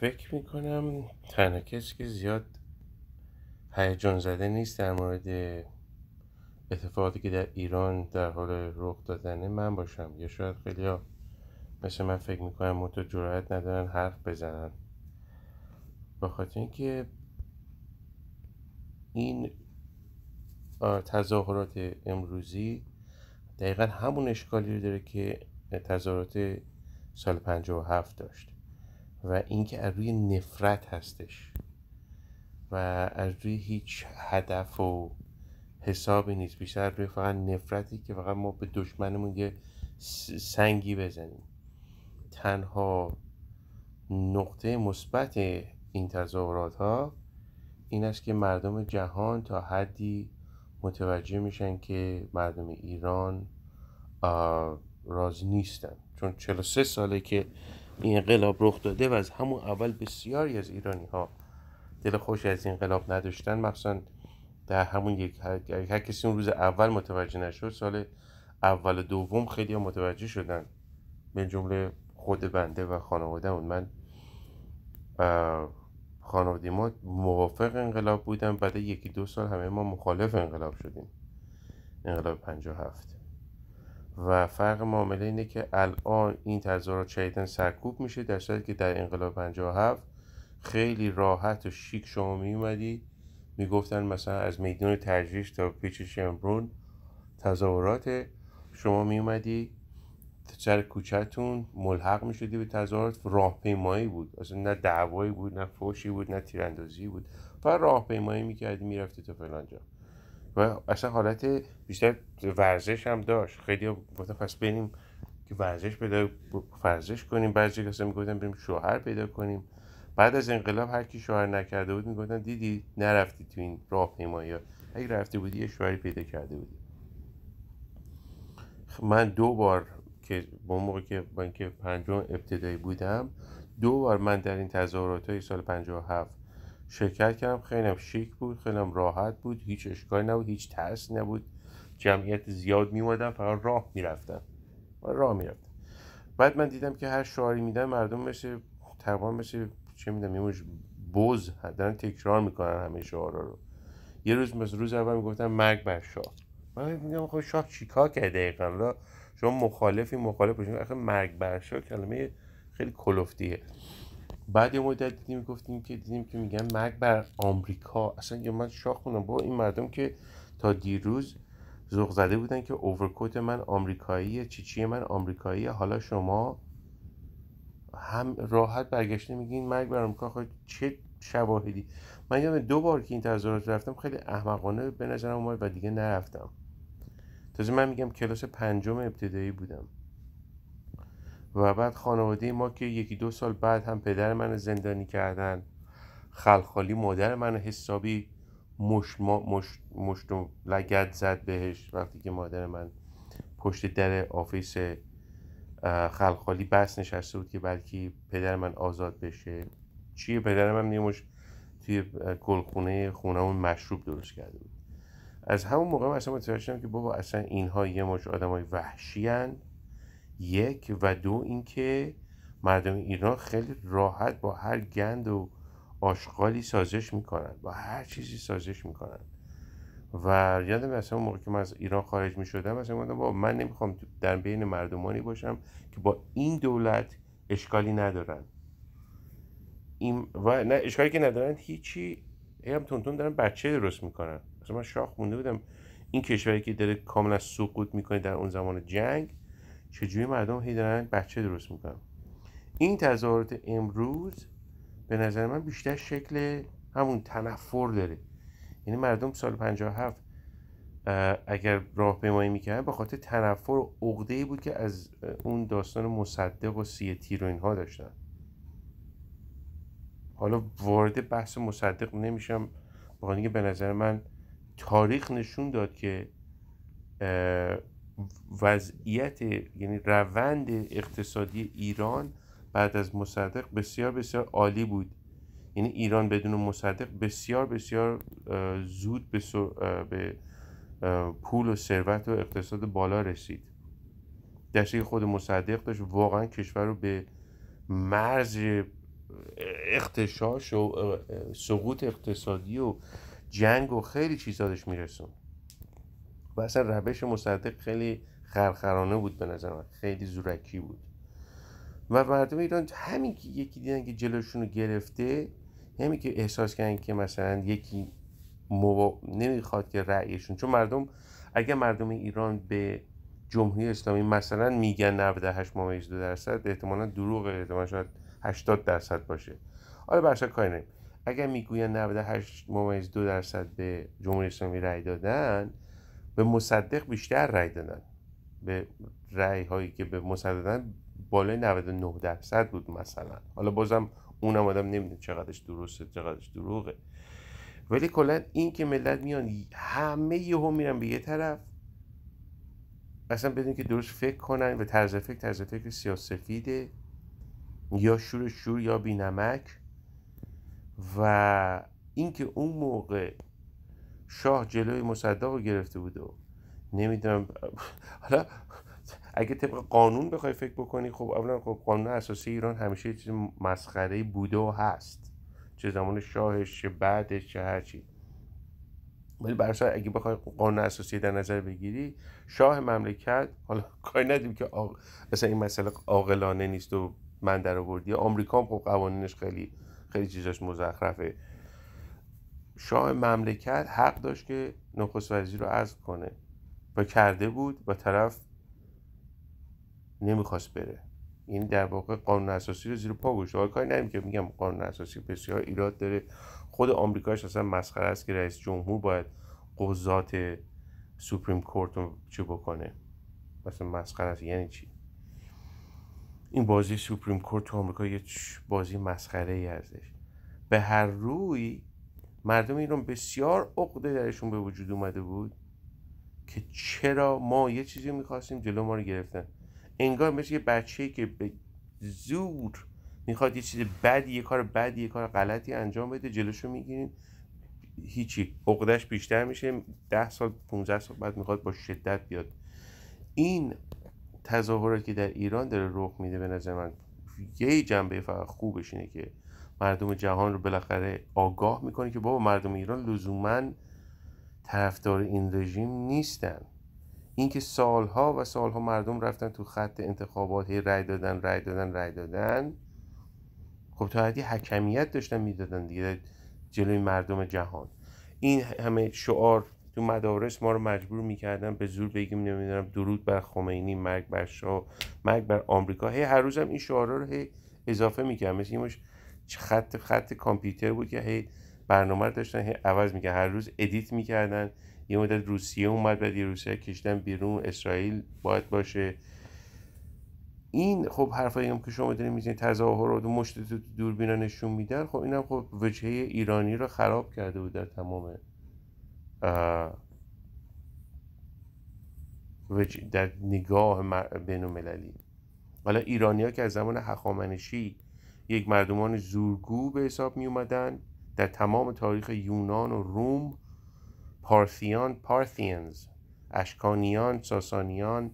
فکر میکنم تنها کسی که زیاد هیجان زده نیست در مورد اتفاقاتی که در ایران در حال رخ دادنه من باشم یا شاید خیلی ها مثل من فکر میکنم تو جرأت ندارن حرف بزنن با خاطر اینکه این تظاهرات امروزی دقیقا همون اشکالی رو داره که تظاهرات سال 57 داشت و اینکه از روی نفرت هستش و از روی هیچ هدف و حسابی نیست بیشتر روی فقط نفرتی که فقط ما به دشمنمون یه سنگی بزنیم تنها نقطه مثبت این تظاهرات ها این است که مردم جهان تا حدی متوجه میشن که مردم ایران راز نیستن چون 43 ساله که این انقلاب رخ داده و از همون اول بسیاری از ایرانی ها دل خوش از این انقلاب نداشتن مخصوصا در همون یک هر... کسی اون روز اول متوجه نشد سال اول و دوم خیلی ها متوجه شدن به جمله خود بنده و خانواده اون من خانواده ما موافق انقلاب بودن بعد یکی دو سال همه ما مخالف انقلاب شدیم انقلاب 57 و فرق معامله اینه که الان این تظاهرات شدیدن سرکوب میشه در صورتی که در انقلاب 57 خیلی راحت و شیک شما میومدی میگفتن مثلا از میدان ترجیش تا پیچ شمرون تظاهرات شما میومدی سر کوچهتون ملحق میشدی به تظاهرات راهپیمایی بود اصلا نه دعوایی بود نه فوشی بود نه تیراندازی بود فقط راهپیمایی میکردی میرفتی تا فلان جا و اصلا حالت بیشتر ورزش هم داشت خیلی گفتم پس بریم که ورزش پیدا ورزش کنیم بعضی کسا میگفتن بریم شوهر پیدا کنیم بعد از انقلاب هر کی شوهر نکرده بود میگفتن دیدی نرفتی تو این راهپیمایی اگه رفته بودی یه شوهری پیدا کرده بودی من دو بار که با موقع که من پنجم ابتدایی بودم دو بار من در این تظاهرات های سال 57 شرکت کردم خیلی شیک بود خیلی راحت بود هیچ اشکالی نبود هیچ ترس نبود جمعیت زیاد میومدن فقط راه میرفتم راه میرفتم بعد من دیدم که هر شعاری میدن مردم مثل تقریبا مثل چه میدونم یه بوز دارن تکرار میکنن همه شعارا رو یه روز مثل روز اول میگفتن مرگ بر شاه من میگم خب شاه چیکار کرده دقیقاً شما مخالفی مخالف باشین آخه مرگ بر شاه کلمه خیلی کلفتیه بعد یه مدت دیدیم گفتیم که دیدیم که میگن مرگ بر آمریکا اصلا یه من شاخ خونم با این مردم که تا دیروز زوغ زده بودن که اوورکوت من آمریکاییه چیچی من آمریکاییه حالا شما هم راحت برگشته میگین مرگ بر آمریکا خواهد خب چه شواهدی من یادم دو بار که این تظاهرات رفتم خیلی احمقانه به نظرم اومد و دیگه نرفتم تازه من میگم کلاس پنجم ابتدایی بودم و بعد خانواده ما که یکی دو سال بعد هم پدر من زندانی کردن خلخالی مادر من حسابی مش, مش, مش لگت زد بهش وقتی که مادر من پشت در آفیس خلخالی بس نشسته بود که بلکه پدر من آزاد بشه چیه پدر من یه توی گلخونه خونه اون مشروب درست کرده بود از همون موقع اصلا متوجه شدم که بابا اصلا اینها یه مش آدمای وحشی یک و دو اینکه مردم ایران خیلی راحت با هر گند و آشغالی سازش میکنن با هر چیزی سازش میکنن و یادم مثلا اون موقع که من از ایران خارج میشدم شدم مثلا با من نمیخوام در بین مردمانی باشم که با این دولت اشکالی ندارن این و نه اشکالی که ندارن هیچی ای هم تونتون دارن بچه درست میکنن مثلا من شاخ مونده بودم این کشوری که داره کاملا سقوط میکنه در اون زمان جنگ چجوری مردم هی دارن بچه درست میکنن این تظاهرات امروز به نظر من بیشتر شکل همون تنفر داره یعنی مردم سال 57 اگر راه پیمایی میکردن به خاطر تنفر و ای بود که از اون داستان مصدق و سی تیر اینها داشتن حالا وارد بحث مصدق نمیشم با اینکه به نظر من تاریخ نشون داد که وضعیت یعنی روند اقتصادی ایران بعد از مصدق بسیار بسیار عالی بود یعنی ایران بدون مصدق بسیار بسیار زود به, به پول و ثروت و اقتصاد بالا رسید در خود مصدق داشت واقعا کشور رو به مرز اختشاش و سقوط اقتصادی و جنگ و خیلی چیزا داشت میرسون و اصلا روش مصدق خیلی خرخرانه بود به نظر من خیلی زورکی بود و مردم ایران همین که یکی دیدن که جلوشون رو گرفته همین یعنی که احساس کردن که مثلا یکی نمیخواد که رأیشون چون مردم اگر مردم ایران به جمهوری اسلامی مثلا میگن 98 ممیز دو درصد احتمالا دروغ احتمالا شاید 80 درصد باشه آره برشا کاری اگه اگر میگوین 98 ممیز دو درصد به جمهوری اسلامی رأی دادن به مصدق بیشتر رای دادن به رای هایی که به مصدق دادن بالای 99 درصد بود مثلا حالا بازم اونم آدم نمیدونه چقدرش درسته چقدرش دروغه ولی کلا این که ملت میان همه یهو میرن به یه طرف اصلا بدون که درست فکر کنن و طرز فکر طرز فکر سیاسفیده یا شور شور یا بینمک و اینکه اون موقع شاه جلوی مصدق رو گرفته بود و نمیدونم حالا اگه طبق قانون بخوای فکر بکنی خب اولا خب قانون اساسی ایران همیشه چیز مسخره بوده و هست چه زمان شاهش چه بعدش چه هرچی ولی برسا اگه بخوای قانون اساسی در نظر بگیری شاه مملکت حالا کاری ندیم که اصلا این مسئله عاقلانه نیست و من در آوردی آمریکا هم خب قوانینش خیلی خیلی چیزاش مزخرفه شاه مملکت حق داشت که نخست وزیر رو عزل کنه و کرده بود و طرف نمیخواست بره این در واقع قانون اساسی رو زیر پا گذاشته حالا کاری نمی که میگم قانون اساسی بسیار ایراد داره خود آمریکاش اصلا مسخره است که رئیس جمهور باید قضات سوپریم کورت رو چی بکنه مثلا مسخره است یعنی چی این بازی سوپریم کورت تو آمریکا یه بازی مسخره ای ازش به هر روی مردم ایران بسیار عقده درشون به وجود اومده بود که چرا ما یه چیزی میخواستیم جلو ما رو گرفتن انگار مثل یه بچه که به زور میخواد یه چیز بدی یه کار بدی یه کار غلطی انجام بده جلوشو میگیریم هیچی عقدهش بیشتر میشه ده سال 15 سال بعد میخواد با شدت بیاد این تظاهراتی که در ایران داره رخ میده به نظر من یه جنبه فقط خوبش اینه که مردم جهان رو بالاخره آگاه میکنه که بابا مردم ایران لزوما طرفدار این رژیم نیستن اینکه سالها و سالها مردم رفتن تو خط انتخابات هی رای دادن رای دادن رای دادن خب تا حدی حکمیت داشتن میدادن دیگه جلوی مردم جهان این همه شعار تو مدارس ما رو مجبور میکردن به زور بگیم نمیدونم درود بر خمینی مرگ بر شاه مرگ بر آمریکا هی هر روزم این شعارا رو هی اضافه میکردن مثل خط خط کامپیوتر بود که هی برنامه داشتن هی عوض میگه هر روز ادیت میکردن یه مدت روسیه اومد بعد یه روسیه کشیدن بیرون اسرائیل باید باشه این خب حرفایی هم که شما دارین میزنید تظاهر رو مشت دوربینا نشون میدن خب اینم خب وجهه ایرانی رو خراب کرده بود در تمام در نگاه بین المللی حالا ایرانیا که از زمان هخامنشی یک مردمان زورگو به حساب می اومدن در تمام تاریخ یونان و روم پارثیان پارثینز اشکانیان ساسانیان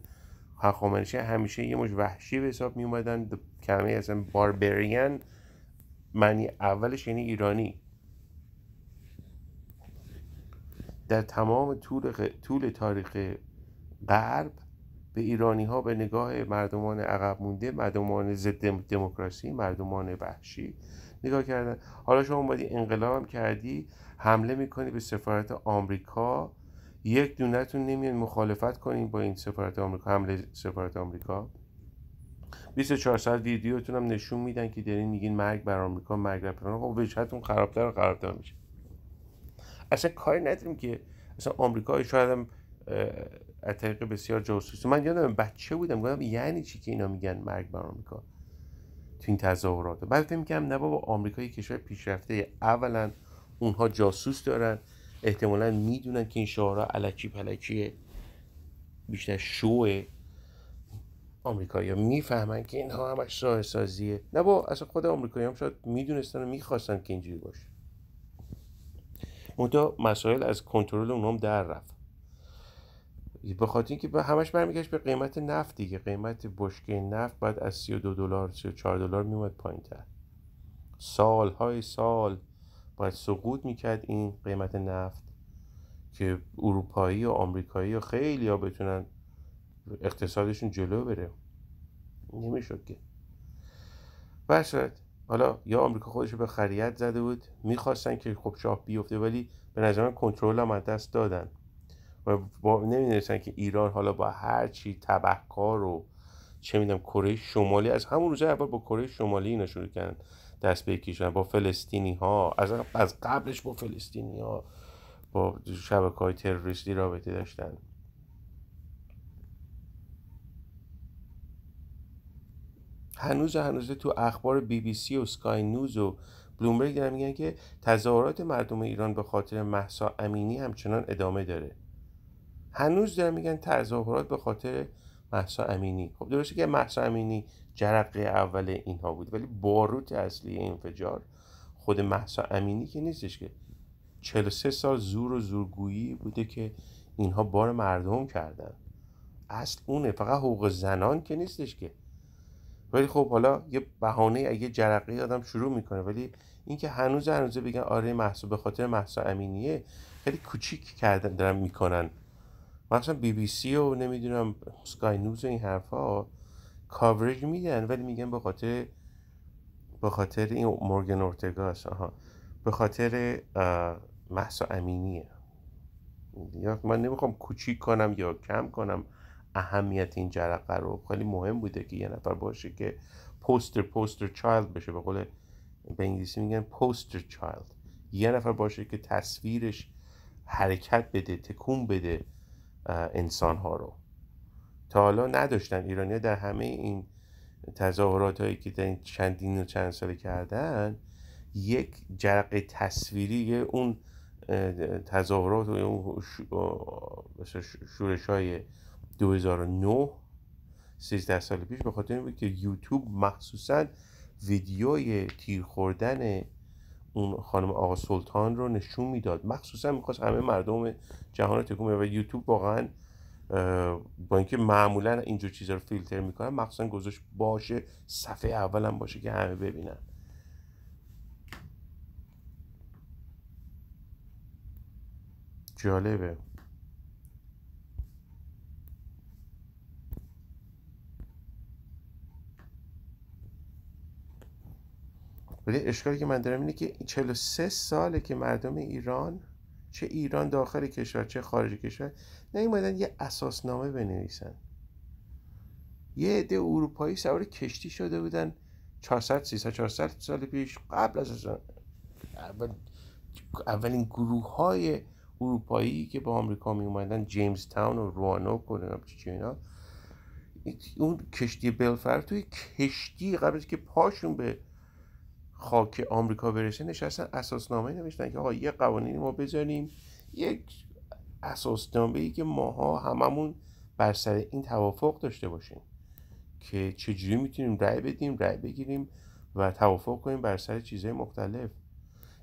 هخامنشی همیشه یه مش وحشی به حساب می اومدن کلمه اصلا باربریان معنی اولش یعنی ایرانی در تمام طول, طول تاریخ غرب به ایرانی ها به نگاه مردمان عقب مونده مردمان ضد دموکراسی مردمان وحشی نگاه کردن حالا شما اومدی انقلاب هم کردی حمله میکنی به سفارت آمریکا یک دونتون نمیان مخالفت کنین با این سفارت آمریکا حمله سفارت آمریکا 24 ساعت ویدیوتون هم نشون میدن که دارین میگین مرگ بر آمریکا مرگ بر ایران خب وجهتون خرابتر و خرابتر میشه اصلا کاری نداریم که اصلا آمریکا شاید از طریق بسیار جاسوس من یادم بچه بودم گفتم یعنی چی که اینا میگن مرگ بر آمریکا تو این تظاهرات بعد فکر میکنم نه بابا آمریکا یک کشور پیشرفته اولا اونها جاسوس دارن احتمالا میدونن که این شعارها علکی پلکی بیشتر شوه آمریکایی ها میفهمن که اینها همش راه سازیه نه اصلا خود آمریکایی هم شاید میدونستن و میخواستن که اینجوری باشه منتها مسائل از کنترل اونام در رفت به خاطر اینکه به همش برمیگشت به قیمت نفت دیگه قیمت بشکه نفت بعد از 32 دلار 34 دلار میومد پایین تر سالهای سال باید سقوط میکرد این قیمت نفت که اروپایی و آمریکایی و خیلی ها بتونن اقتصادشون جلو بره نمیشد که بشرت حالا یا آمریکا خودش رو به خریت زده بود میخواستن که خب شاه بیفته ولی به نظر کنترل هم دست دادن و با نمیدونستن که ایران حالا با هر چی تبهکار و چه میدونم کره شمالی از همون روز اول با کره شمالی اینا شروع کردن دست به با فلسطینی ها از از قبلش با فلسطینی ها با شبکه های تروریستی رابطه داشتن هنوز هنوز تو اخبار بی بی سی و سکای نیوز و بلومبرگ دارن میگن که تظاهرات مردم ایران به خاطر محسا امینی همچنان ادامه داره هنوز دارن میگن تظاهرات به خاطر محسا امینی خب درسته که محسا امینی جرقه اول اینها بود ولی باروت اصلی انفجار خود محسا امینی که نیستش که 43 سال زور و زورگویی بوده که اینها بار مردم کردن اصل اونه فقط حقوق زنان که نیستش که ولی خب حالا یه بهانه اگه جرقه آدم شروع میکنه ولی اینکه هنوز هنوزه بگن آره محسا به خاطر محسا امینیه خیلی کوچیک کردن دارن میکنن مثلا بی بی سی و نمیدونم سکای نیوز و این ها کاورج میدن ولی میگن به خاطر به خاطر این مورگن اورتگاس آها به خاطر محسا امینیه یا من نمیخوام کوچیک کنم یا کم کنم اهمیت این جرقه رو خیلی مهم بوده که یه نفر باشه که پوستر پوستر چایلد بشه به قول به انگلیسی میگن پوستر چایلد یه نفر باشه که تصویرش حرکت بده تکون بده انسان ها رو تا حالا نداشتن ایرانیا در همه این تظاهرات هایی که در چندین و چند ساله کردن یک جرقه تصویری اون تظاهرات و اون شورش های 2009 13 سال پیش به خاطر که یوتیوب مخصوصا ویدیوی تیر خوردن اون خانم آقا سلطان رو نشون میداد مخصوصا میخواست همه مردم جهان رو تکون و یوتیوب واقعا با اینکه معمولا اینجور چیزا رو فیلتر میکنن مخصوصا گذاشت باشه صفحه اولم باشه که همه ببینن جالبه ولی اشکالی که من دارم اینه که 43 ساله که مردم ایران چه ایران داخل کشور چه خارج کشور نیومدن یه اساسنامه بنویسن یه عده اروپایی سوار کشتی شده بودن 400 300 400 سال پیش قبل از اول اولین گروه های اروپایی که با آمریکا می اومدن جیمز تاون و روانو و اینا اون کشتی بلفر توی کشتی قبل که پاشون به خاک آمریکا برسه نشستن اساسنامه نوشتن که آقا یه قوانینی ما بذاریم یک اساسنامه ای که ماها هممون بر سر این توافق داشته باشیم که چجوری میتونیم رأی بدیم رأی بگیریم و توافق کنیم بر سر چیزهای مختلف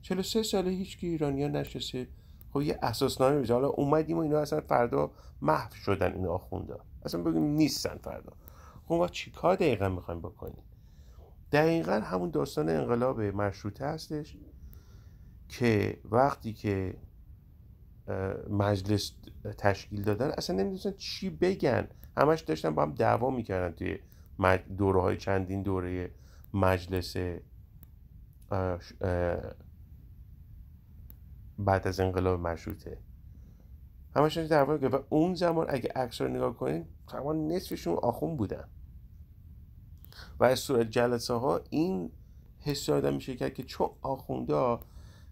43 ساله هیچ که ایرانیا نشسته خب یه اساسنامه میشه حالا اومدیم و اینا اصلا فردا محو شدن این آخونده اصلا بگیم نیستن فردا خب ما چیکار دقیقا میخوایم بکنیم دقیقا همون داستان انقلاب مشروطه هستش که وقتی که مجلس تشکیل دادن اصلا نمیدونستن چی بگن همش داشتن با هم دعوا میکردن توی دوره های چندین دوره مجلس بعد از انقلاب مشروطه همش دعوا و اون زمان اگه عکس رو نگاه کنین تمام نصفشون آخون بودن و از صورت جلسه ها این حس آدم میشه کرد که چون آخونده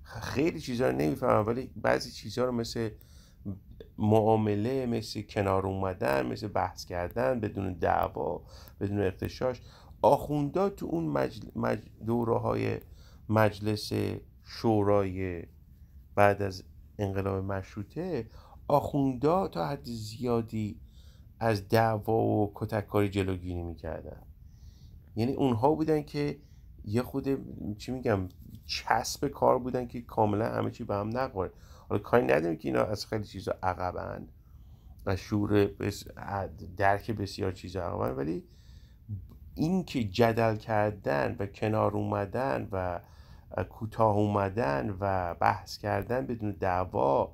خیلی چیزها رو نمیفهمن ولی بعضی چیزها رو مثل معامله مثل کنار اومدن مثل بحث کردن بدون دعوا بدون اختشاش آخوندا تو اون مجل... مج... دوره های مجلس شورای بعد از انقلاب مشروطه آخوندا تا حد زیادی از دعوا و کتککاری جلوگیری میکردن یعنی اونها بودن که یه خود چی میگم چسب کار بودن که کاملا همه چی به هم نخوره حالا کاری نداریم که اینا از خیلی چیزا عقبن و شور بس درک بسیار چیزا عقبن ولی این که جدل کردن و کنار اومدن و کوتاه اومدن و بحث کردن بدون دعوا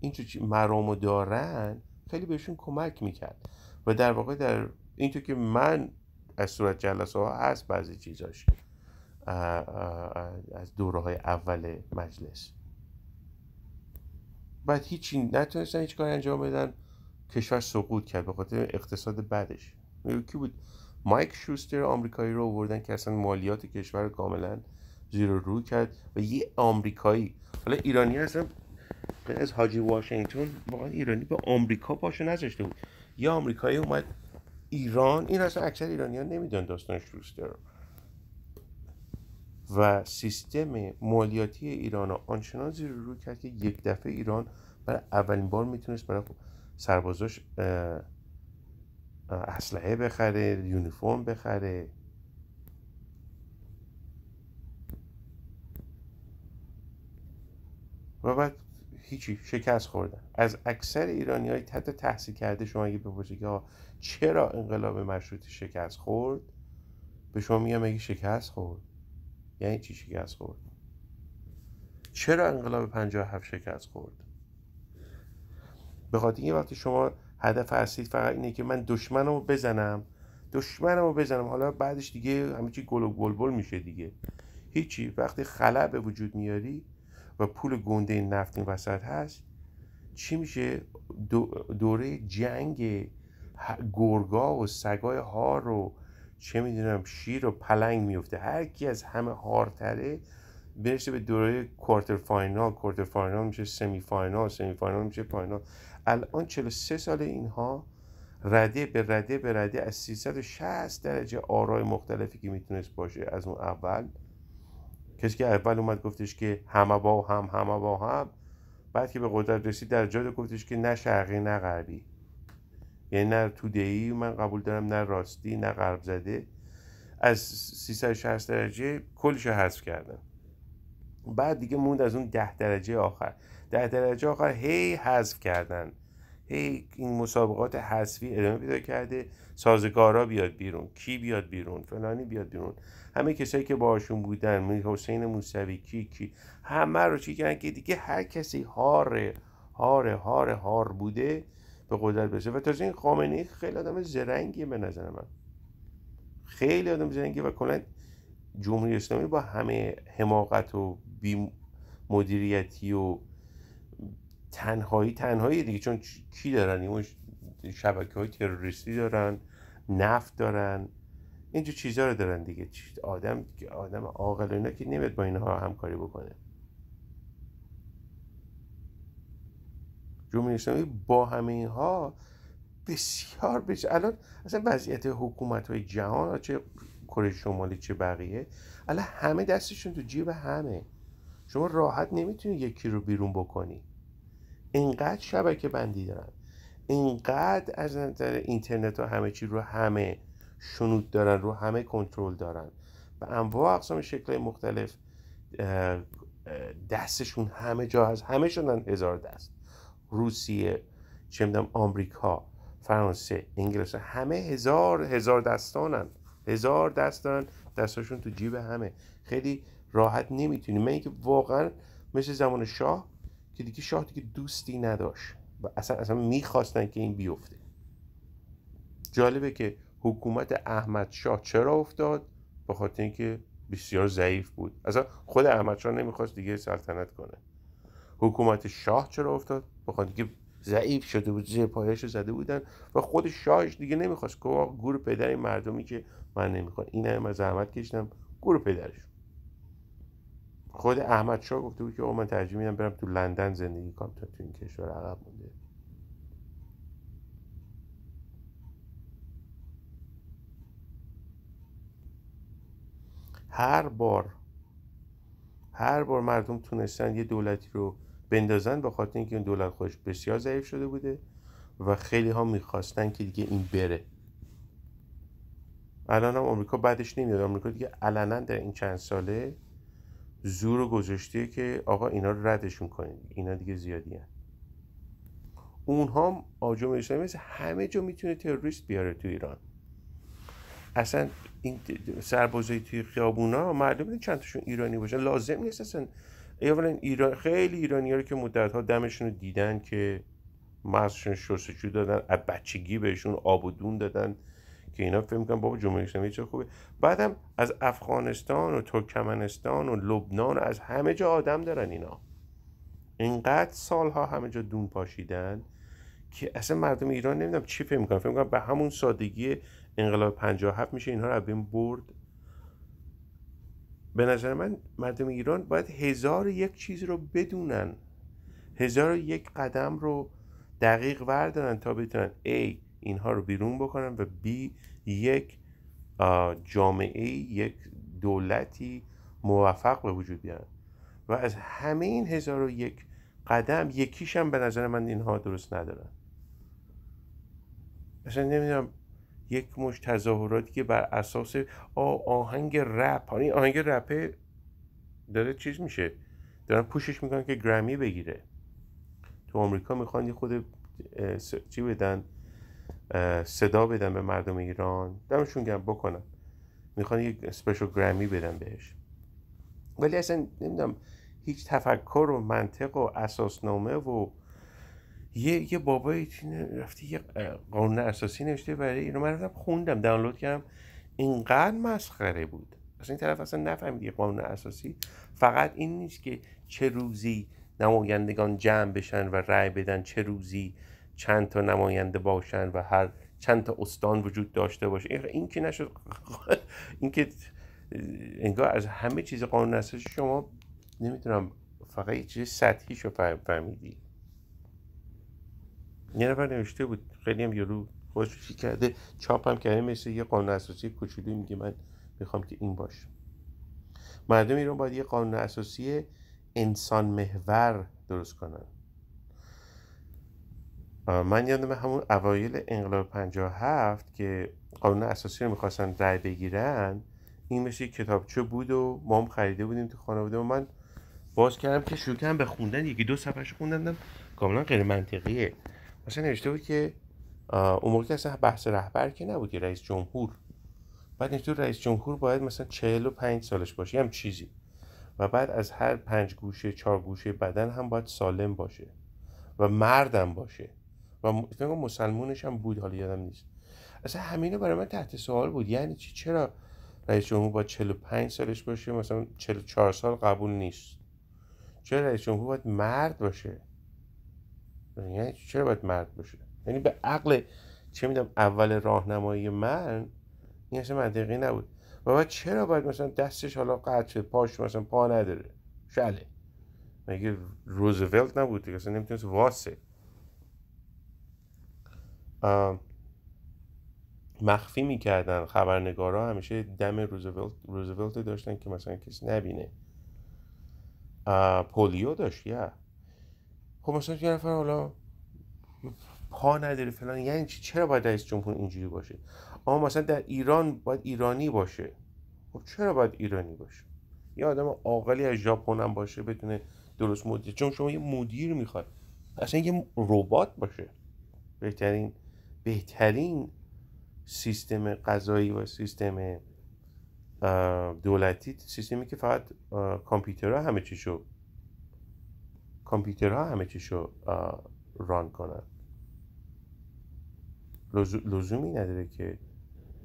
این چی مرام دارن خیلی بهشون کمک میکرد و در واقع در اینطور که من از صورت جلسه ها هست بعضی چیزاش از دوره های اول مجلس بعد هیچی نتونستن هیچ کاری انجام بدن کشور سقوط کرد به خاطر اقتصاد بدش کی بود مایک شوستر آمریکایی رو آوردن که اصلا مالیات کشور کاملا زیر رو کرد و یه آمریکایی حالا ایرانی هستم از حاجی واشنگتن واقعا ایرانی به آمریکا پاشو نذاشته بود یه آمریکایی اومد ایران این اصلا اکثر ایرانیان نمیدونن داستان شروستر رو و سیستم مالیاتی ایران آنچنان زیر رو کرد که یک دفعه ایران برای اولین بار میتونست برای سربازاش اسلحه بخره یونیفرم بخره و بعد هیچی شکست خوردن از اکثر ایرانی های تحت تحصیل کرده شما اگه بپرسید که چرا انقلاب مشروطی شکست خورد به شما میگم اگه شکست خورد یعنی چی شکست خورد چرا انقلاب 57 شکست خورد به خاطر اینکه وقتی شما هدف اصلی فقط اینه که من دشمنمو بزنم دشمنمو بزنم حالا بعدش دیگه همه چی گل و بل میشه دیگه هیچی وقتی خلع به وجود میاری و پول گنده نفتین وسط هست چی میشه دوره جنگ گرگا و سگای هار و چه میدونم شیر و پلنگ میفته هر کی از همه هارتره برسه به دوره کوارتر فاینال کوارتر فاینال میشه سمی فاینال سمی فاینال میشه فاینال الان 43 سال اینها رده به رده به رده از 360 درجه آرای مختلفی که میتونست باشه از اون اول کسی که اول اومد گفتش که همه با هم همه با هم بعد که به قدرت رسید در جاده گفتش که نه شرقی نه یعنی نه ای من قبول دارم نه راستی نه غرب زده از 360 درجه کلش رو حذف کردم بعد دیگه موند از اون 10 درجه آخر 10 درجه آخر هی حذف کردن هی این مسابقات حذفی ادامه پیدا کرده سازگارا بیاد بیرون کی بیاد بیرون فلانی بیاد بیرون همه کسایی که باشون بودن می حسین موسوی کی کی همه رو چی کردن که دیگه هر کسی هاره هاره هاره هار بوده به قدرت بشه و تازه این خامنه خیلی آدم زرنگیه به نظر من خیلی آدم زرنگیه و کلا جمهوری اسلامی با همه حماقت و بی مدیریتی و تنهایی تنهایی دیگه چون کی دارن اون شبکه های تروریستی دارن نفت دارن اینجور چیزها رو دارن دیگه آدم آدم اینا که نمیاد با اینها همکاری بکنه جمهوری اسلامی با همه اینها بسیار بسیار الان اصلا وضعیت حکومت های جهان چه کره شمالی چه بقیه الان همه دستشون تو جیب همه شما راحت نمیتونی یکی رو بیرون بکنی اینقدر شبکه بندی دارن اینقدر از نظر اینترنت و همه چی رو همه شنود دارن رو همه کنترل دارن به انواع اقسام شکل مختلف دستشون همه جا هست همه شدن هزار دست روسیه چه میدونم آمریکا فرانسه انگلیس همه هزار هزار دستانن هزار دست دارن دستاشون تو جیب همه خیلی راحت نمیتونی من اینکه واقعا مثل زمان شاه که دیگه شاه دیگه دوستی نداشت و اصلا اصلا میخواستن که این بیفته جالبه که حکومت احمد شاه چرا افتاد بخاطر اینکه بسیار ضعیف بود اصلا خود احمد شاه نمیخواست دیگه سلطنت کنه حکومت شاه چرا افتاد بخواد دیگه ضعیف شده بود زیر پایش زده بودن و خود شاهش دیگه نمیخواست که گور پدر این مردمی که من نمیخواد این همه من زحمت کشیدم گور پدرش خود احمد شاه گفته بود که او من ترجیح میدم برم تو لندن زندگی کنم تا تو این کشور عقب مونده هر بار هر بار مردم تونستن یه دولتی رو بندازن به خاطر اینکه اون دولت خودش بسیار ضعیف شده بوده و خیلی ها میخواستن که دیگه این بره الان هم آمریکا بعدش نمیاد آمریکا دیگه علنا در این چند ساله زور گذاشته که آقا اینا رو ردشون کنید اینا دیگه زیادی هن. اونها آجام اسلامی مثل همه جا میتونه تروریست بیاره تو ایران اصلا این سربازایی توی خیابونا معلومه چند تاشون ایرانی باشن لازم نیست اصلا اولا ایران خیلی ایرانی رو که مدت ها دمشون رو دیدن که مغزشون شستشو دادن از بچگی بهشون آب و دون دادن که اینا فکر میکنن بابا جمهوری اسلامی چه خوبه بعدم از افغانستان و ترکمنستان و لبنان و از همه جا آدم دارن اینا اینقدر سالها همه جا دون پاشیدن که اصلا مردم ایران نمیدونم چی فکر میکنن فهم میکنن به همون سادگی انقلاب 57 میشه اینها رو بین برد به نظر من مردم ایران باید هزار یک چیز رو بدونن هزار یک قدم رو دقیق وردارن تا بتونن A اینها رو بیرون بکنن و B یک جامعه یک دولتی موفق به وجود بیارن و از همه این هزار یک قدم یکیشم به نظر من اینها درست ندارن مثلا نمیدونم یک مش تظاهراتی که بر اساس آهنگ رپ آهنگ رپه داره چیز میشه دارن پوشش میکنن که گرمی بگیره تو آمریکا میخوان یه خود چی بدن صدا بدن به مردم ایران دمشون گرم بکنن میخوان یه اسپشال گرمی بدن بهش ولی اصلا نمیدونم هیچ تفکر و منطق و اساسنامه و یه یه بابای رفته یه قانون اساسی نوشته برای اینو من رفتم خوندم دانلود کردم اینقدر مسخره بود اصلا این طرف اصلا نفهمید یه قانون اساسی فقط این نیست که چه روزی نمایندگان جمع بشن و رأی بدن چه روزی چند تا نماینده باشن و هر چند تا استان وجود داشته باشه این که نشد این که انگار از همه چیز قانون اساسی شما نمیدونم فقط یه چیز سطحی شو فهمیدی یه نفر نوشته بود خیلی هم یورو خودش چی کرده چاپ هم کرده مثل یه قانون اساسی کوچولو میگه من میخوام که این باشه مردم ایران باید یه قانون اساسی انسان محور درست کنن من یادم همون اوایل انقلاب 57 که قانون اساسی رو میخواستن رأی بگیرن این مثل کتابچه بود و ما هم خریده بودیم تو خانواده و من باز کردم که شروع کردم به خوندن یکی دو صفحه خوندم کاملا غیر منطقیه مثلا نوشته بود که اون موقع اصلا بحث رهبر که نبودی رئیس جمهور بعد نوشته رئیس جمهور باید مثلا 45 سالش باشه هم چیزی و بعد از هر پنج گوشه چهار گوشه بدن هم باید سالم باشه و مردم باشه و مسلمونش هم بود حالا یادم نیست اصلا همینه برای من تحت سوال بود یعنی چی چرا رئیس جمهور با 45 سالش باشه مثلا 44 سال قبول نیست چرا رئیس جمهور باید مرد باشه یعنی چرا باید مرد باشه یعنی به عقل چه میدم اول راهنمایی من این اصلا منطقی نبود و بعد چرا باید مثلا دستش حالا قطع شد پاش مثلا پا نداره شله مگه روزولت نبود دیگه اصلا نمیتونست واسه مخفی میکردن خبرنگارا همیشه دم روزولت روزولت داشتن که مثلا کسی نبینه پولیو داشت یا خب مثلا یه نفر حالا پا نداره فلان یعنی چی چرا باید رئیس جمهور اینجوری باشه اما مثلا در ایران باید ایرانی باشه خب چرا باید ایرانی باشه یه آدم عاقلی از ژاپن هم باشه بتونه درست مدیر چون شما یه مدیر میخواد اصلا یه ربات باشه بهترین بهترین سیستم قضایی و سیستم دولتی سیستمی که فقط کامپیوترها همه چیشو کامپیوترها همه رو ران کنن لزومی نداره که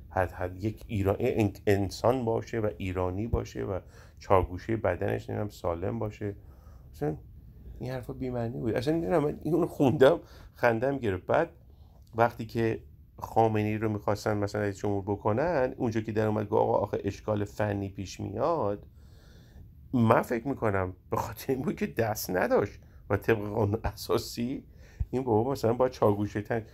حد حد یک ایران... انسان باشه و ایرانی باشه و چارگوشه بدنش نمیدونم سالم باشه مثلا این حرفا بیمعنی بود اصلا نمیدونم من اینو خوندم خندم گرفت بعد وقتی که خامنی رو میخواستن مثلا رئیس جمهور بکنن اونجا که در اومد گفت آقا آخه اشکال فنی پیش میاد من فکر میکنم به خاطر این بود که دست نداشت و طبق قانون اساسی این بابا مثلا با چاگوشه تن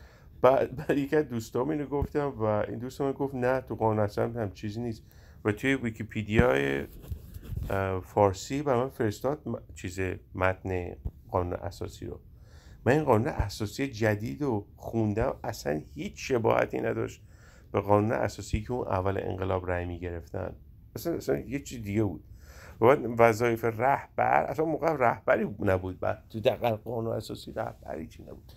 بعد, بعد یکی از دوستام اینو گفتم و این دوستام گفت نه تو قانون اساسی هم چیزی نیست و توی ویکی‌پدیا فارسی برای من فرستاد چیز متن قانون اساسی رو من این قانون اساسی جدید رو خوندم اصلا هیچ شباهتی نداشت به قانون اساسی که اون اول انقلاب رای می گرفتن اصلا, اصلا یه چیز دیگه بود وظایف رهبر اصلا موقع رهبری نبود بعد تو قانون اساسی رهبری چی نبود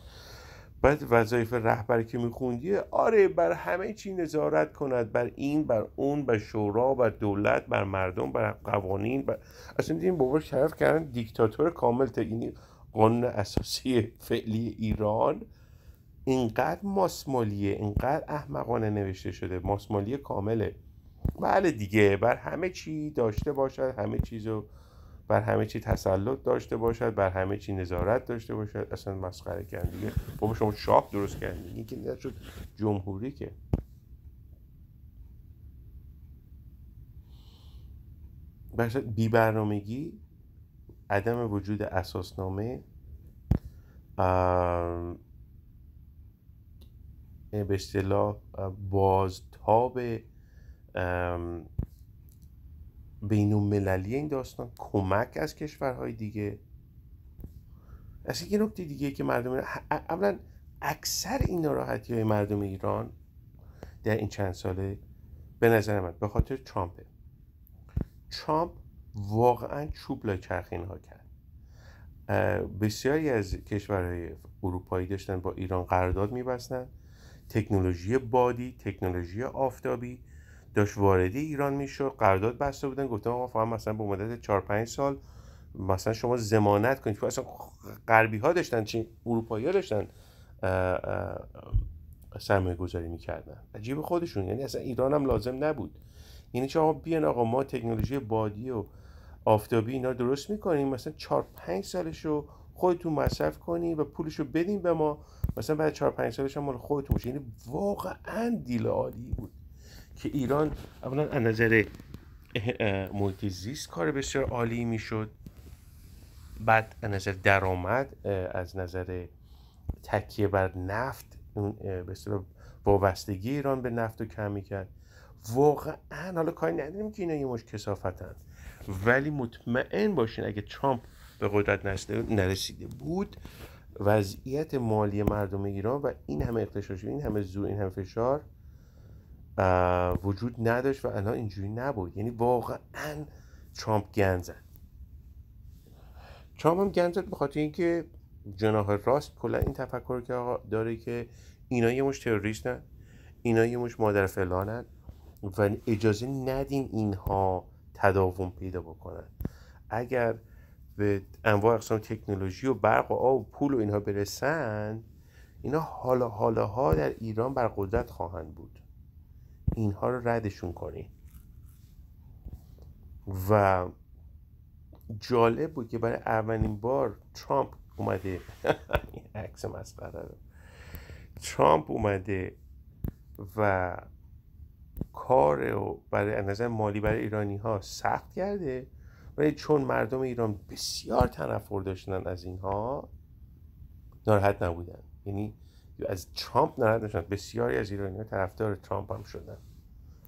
بعد وظایف رهبر که میخوندی آره بر همه چی نظارت کند بر این بر اون بر شورا بر دولت بر مردم بر قوانین بر... اصلا دیدیم بابا شرف کردن دیکتاتور کامل تا این قانون اساسی فعلی ایران اینقدر ماسمالیه اینقدر احمقانه نوشته شده ماسمالیه کامله بله دیگه بر همه چی داشته باشد همه چیزو بر همه چی تسلط داشته باشد بر همه چی نظارت داشته باشد اصلا مسخره کردن دیگه بابا شما شاه درست کردین این که نشد جمهوری که بی برنامگی عدم وجود اساسنامه به اصطلاح بازتاب بین مللی این داستان کمک از کشورهای دیگه اصلا یه نکته دیگه که مردم اولا اکثر این ناراحتی های مردم ایران در این چند ساله به نظر من به خاطر ترامپ. ترامپ واقعا چوب لای چرخ اینها کرد بسیاری از کشورهای اروپایی داشتن با ایران قرارداد میبستن تکنولوژی بادی تکنولوژی آفتابی داشت واردی ایران میشد قرارداد بسته بودن گفتم آقا فاهم مثلا به مدت 4 5 سال مثلا شما زمانت کنید اصلا غربی ها داشتن چین اروپایی ها داشتن سرمایه گذاری میکردن عجیب خودشون یعنی اصلا ایران هم لازم نبود یعنی چه آقا بیان آقا ما تکنولوژی بادی و آفتابی اینا درست میکنیم مثلا 4 5 سالشو خودتون مصرف کنی و پولشو رو بدین به ما مثلا بعد 4 5 سالش هم مال خودتون باشه یعنی واقعا دیل عالی بود که ایران اولا از نظر محیط زیست کار بسیار عالی میشد بعد از نظر درآمد از نظر تکیه بر نفت به وابستگی ایران به نفت رو کم میکرد واقعا حالا کاری نداریم که اینا یه مش کسافتن ولی مطمئن باشین اگه ترامپ به قدرت نرسیده بود وضعیت مالی مردم ایران و این همه اقتشاش این همه زور این همه فشار وجود نداشت و الان اینجوری نبود یعنی واقعا ترامپ گنزد زد ترامپ هم گنزد زد بخاطر اینکه جناه راست کلا این تفکر که داره که اینا یه مش تروریستن اینا یه مش مادر فلانن و اجازه ندین اینها تداوم پیدا بکنن اگر به انواع اقسام تکنولوژی و برق و آب و پول و اینها برسن اینا حالا حالا ها در ایران بر قدرت خواهند بود اینها رو ردشون کنی و جالب بود که برای اولین بار ترامپ اومده عکس مسخره ترامپ اومده و کار برای نظر مالی برای ایرانی ها سخت کرده ولی چون مردم ایران بسیار تنفر داشتن از اینها ناراحت نبودن یعنی از ترامپ ناراحت نشدن بسیاری از ها طرفدار ترامپ هم شدن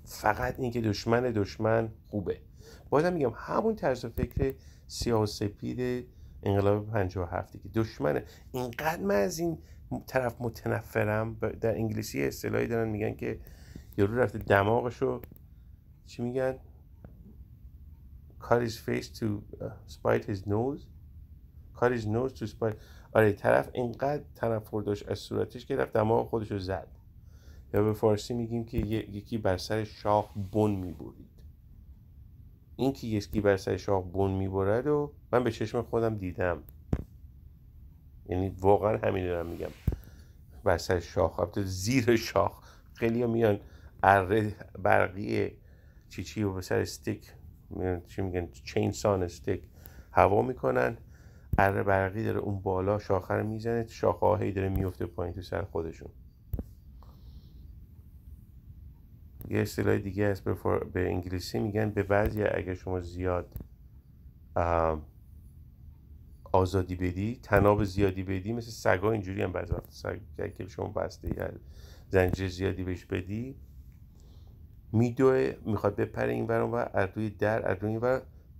فقط اینکه دشمن دشمن خوبه بازم میگم همون طرز فکر سیاه سپید انقلاب 57 که دشمنه اینقدر من از این طرف متنفرم در انگلیسی اصطلاحی دارن میگن که یارو رفته دماغشو چی میگن cut his face to uh, spite his nose cut his nose to spite آره طرف اینقدر تنفر داشت از صورتش که رفت دماغ خودش رو زد یا به فارسی میگیم که یکی بر سر شاخ بن میبرید این که یکی بر سر شاخ بن میبرد و من به چشم خودم دیدم یعنی واقعا همین دارم میگم بر سر شاخ حتی زیر شاخ خیلی میان اره برقی چیچی و به سر استیک چی میگن چینسان استیک هوا میکنن پره برقی داره اون بالا شاخه رو میزنه شاخه هایی داره میفته پایین تو سر خودشون یه اصطلاح دیگه هست به, انگلیسی میگن به بعضی اگر شما زیاد آزادی بدی تناب زیادی بدی مثل سگا اینجوری هم بعضی وقت سگ که شما بسته یا زنجیر زیادی بهش بدی میدوه میخواد بپره این ورون و از روی در از روی این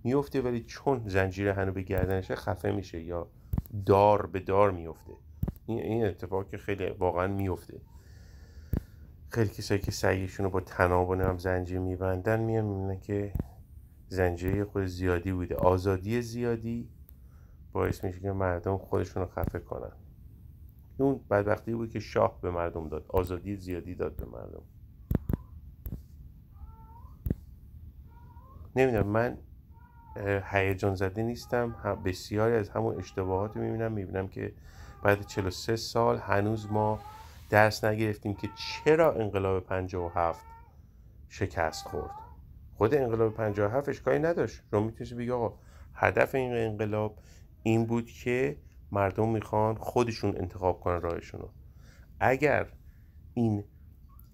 میفته ولی چون زنجیره هنو به گردنشه خفه میشه یا دار به دار میفته این اتفاق که خیلی واقعا میفته خیلی کسایی که سعیشون رو با تناب هم زنجیر میبندن میان میبینن که زنجیره خود زیادی بوده آزادی زیادی باعث میشه که مردم خودشون رو خفه کنن اون بدبختی بود که شاه به مردم داد آزادی زیادی داد به مردم نمیدونم من هیجان زده نیستم بسیاری از همون اشتباهات رو میبینم میبینم که بعد 43 سال هنوز ما درس نگرفتیم که چرا انقلاب 57 شکست خورد خود انقلاب 57 اشکالی نداشت رو میتونستی بگی آقا هدف این انقلاب این بود که مردم میخوان خودشون انتخاب کنن راهشون رو اگر این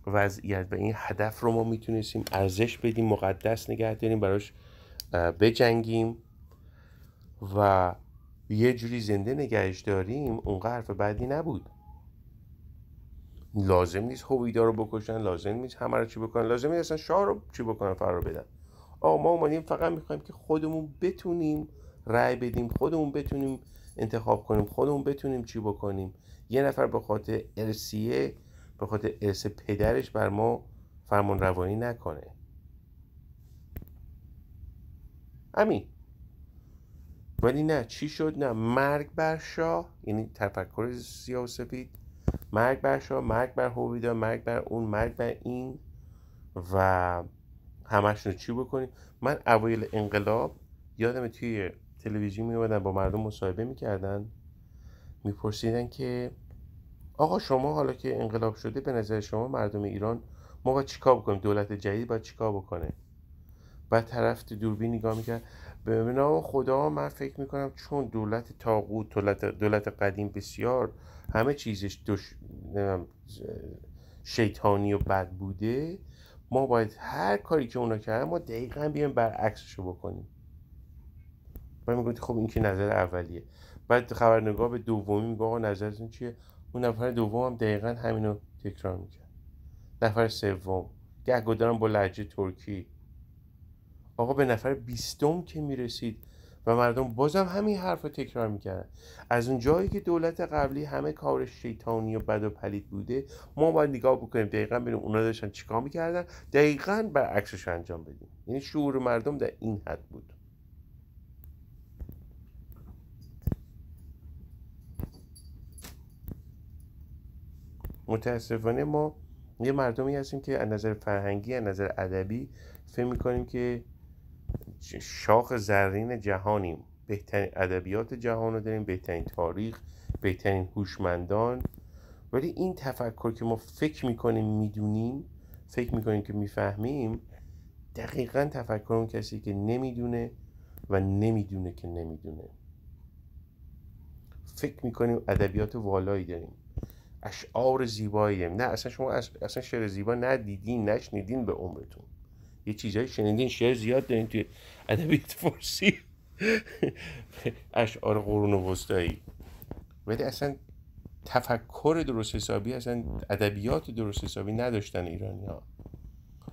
وضعیت و این هدف رو ما میتونستیم ارزش بدیم مقدس نگه داریم براش بجنگیم و یه جوری زنده نگهش داریم اون قرف بعدی نبود لازم نیست هویدا رو بکشن لازم نیست همه رو چی بکنن لازم نیست اصلا شاه رو چی بکنن فرار بدن آقا ما اومدیم فقط میخوایم که خودمون بتونیم رأی بدیم خودمون بتونیم انتخاب کنیم خودمون بتونیم چی بکنیم یه نفر به خاطر ارسیه به خاطر ارث پدرش بر ما فرمان روانی نکنه همین ولی نه چی شد نه مرگ بر شاه یعنی تفکر سیاه و سفید مرگ بر شاه مرگ بر هویدا مرگ بر اون مرگ بر این و همشون چی بکنیم من اوایل انقلاب یادم توی تلویزیون میومدن با مردم مصاحبه میکردن میپرسیدن که آقا شما حالا که انقلاب شده به نظر شما مردم ایران ما باید چیکار بکنیم دولت جدید باید چیکار بکنه بعد طرف دوربین نگاه میکرد به نام خدا من فکر میکنم چون دولت تاقوط دولت, دولت قدیم بسیار همه چیزش دوش شیطانی و بد بوده ما باید هر کاری که اونا کردن ما دقیقا بیایم برعکسشو بکنیم و میگفت خب این که نظر اولیه بعد خبرنگار به دومی میگه آقا نظرتون چیه اون نفر دوم هم دقیقا همینو تکرار میکرد نفر سوم گهگدارم با لحجه ترکی آقا به نفر بیستم که میرسید و مردم بازم همین حرف رو تکرار میکردن از اون جایی که دولت قبلی همه کار شیطانی و بد و پلید بوده ما باید نگاه بکنیم دقیقا ببینیم اونا داشتن چیکار میکردن دقیقا برعکسش انجام بدیم یعنی شعور مردم در این حد بود متاسفانه ما یه مردمی هستیم که از نظر فرهنگی از نظر ادبی فکر میکنیم که شاخ زرین جهانیم بهترین ادبیات جهان رو داریم بهترین تاریخ بهترین هوشمندان ولی این تفکر که ما فکر میکنیم میدونیم فکر میکنیم که میفهمیم دقیقا تفکر اون کسی که نمیدونه و نمیدونه که نمیدونه فکر میکنیم ادبیات والایی داریم اشعار زیبایی داریم نه اصلا شما اصلا شعر زیبا ندیدین نشنیدین به عمرتون یه چیزایی شنیدین شعر زیاد دارین توی ادبیات فارسی اشعار قرون وسطایی ولی اصلا تفکر درست حسابی اصلا ادبیات درست حسابی نداشتن ایرانی ها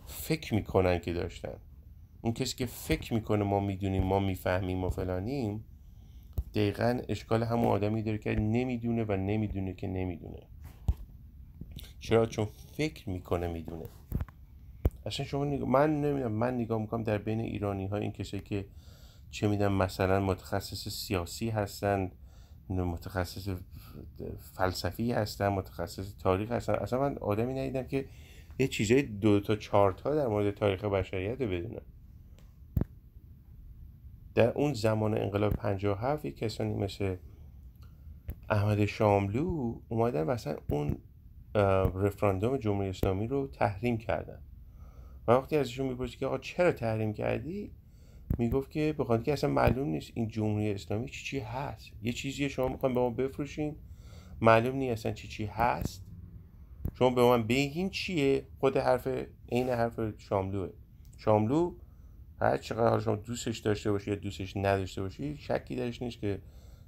فکر میکنن که داشتن اون کسی که فکر میکنه ما میدونیم ما میفهمیم و فلانیم دقیقا اشکال همون آدمی داره که نمیدونه و نمیدونه که نمیدونه چرا چون فکر میکنه میدونه اصلا شما من نمیدونم من نگاه میکنم در بین ایرانی ها این کسی که چه میدونم مثلا متخصص سیاسی هستن متخصص فلسفی هستن متخصص تاریخ هستن اصلا من آدمی ندیدم که یه چیزای دو تا چهار تا در مورد تاریخ بشریت رو بدونم در اون زمان انقلاب 57 کسانی مثل احمد شاملو اومدن و اصلا اون رفراندوم جمهوری اسلامی رو تحریم کردن و وقتی ازشون میپرسی که آقا چرا تحریم کردی میگفت که به که اصلا معلوم نیست این جمهوری اسلامی چی چی هست یه چیزی شما میخواین به ما بفروشین معلوم نیست اصلا چی چی هست شما به من بگین چیه خود حرف عین حرف شاملوه شاملو هر چقدر شما دوستش داشته باشی یا دوستش نداشته باشی شکی درش نیست که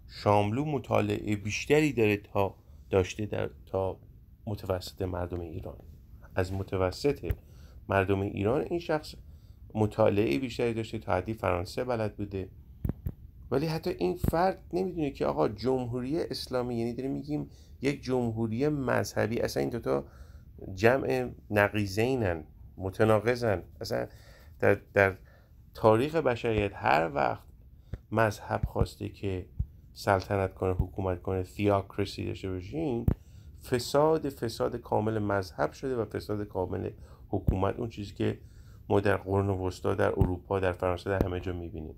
شاملو مطالعه بیشتری داره تا داشته در تا متوسط مردم ایران از متوسط مردم ایران این شخص مطالعه بیشتری داشته تا حدی فرانسه بلد بوده ولی حتی این فرد نمیدونه که آقا جمهوری اسلامی یعنی داریم میگیم یک جمهوری مذهبی اصلا این دوتا جمع نقیزینن متناقضن اصلا در, در تاریخ بشریت هر وقت مذهب خواسته که سلطنت کنه حکومت کنه تیاکرسی داشته باشیم فساد فساد کامل مذهب شده و فساد کامل حکومت اون چیزی که ما در قرن وسطا در اروپا در فرانسه در همه جا میبینیم